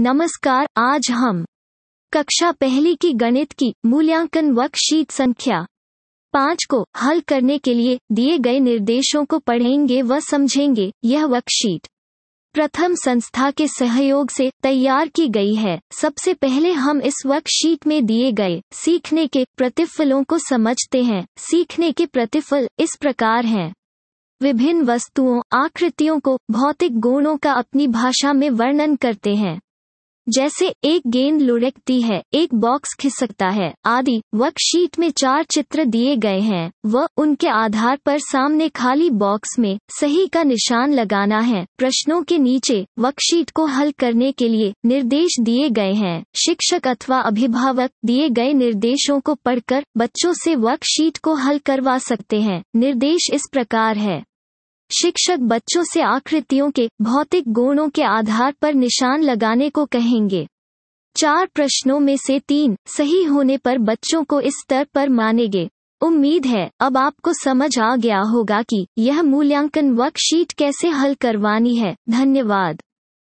नमस्कार आज हम कक्षा पहली की गणित की मूल्यांकन वर्कशीट संख्या पाँच को हल करने के लिए दिए गए निर्देशों को पढ़ेंगे व समझेंगे यह वर्कशीट प्रथम संस्था के सहयोग से तैयार की गई है सबसे पहले हम इस वर्कशीट में दिए गए सीखने के प्रतिफलों को समझते हैं सीखने के प्रतिफल इस प्रकार हैं विभिन्न वस्तुओं आकृतियों को भौतिक गुणों का अपनी भाषा में वर्णन करते हैं जैसे एक गेंद लुढ़कती है एक बॉक्स खिसकता है आदि वर्कशीट में चार चित्र दिए गए हैं व उनके आधार पर सामने खाली बॉक्स में सही का निशान लगाना है प्रश्नों के नीचे वर्कशीट को हल करने के लिए निर्देश दिए गए हैं शिक्षक अथवा अभिभावक दिए गए निर्देशों को पढ़कर बच्चों से वर्कशीट को हल करवा सकते हैं निर्देश इस प्रकार है शिक्षक बच्चों से आकृतियों के भौतिक गुणों के आधार पर निशान लगाने को कहेंगे चार प्रश्नों में से तीन सही होने पर बच्चों को इस स्तर पर मानेंगे उम्मीद है अब आपको समझ आ गया होगा कि यह मूल्यांकन वर्कशीट कैसे हल करवानी है धन्यवाद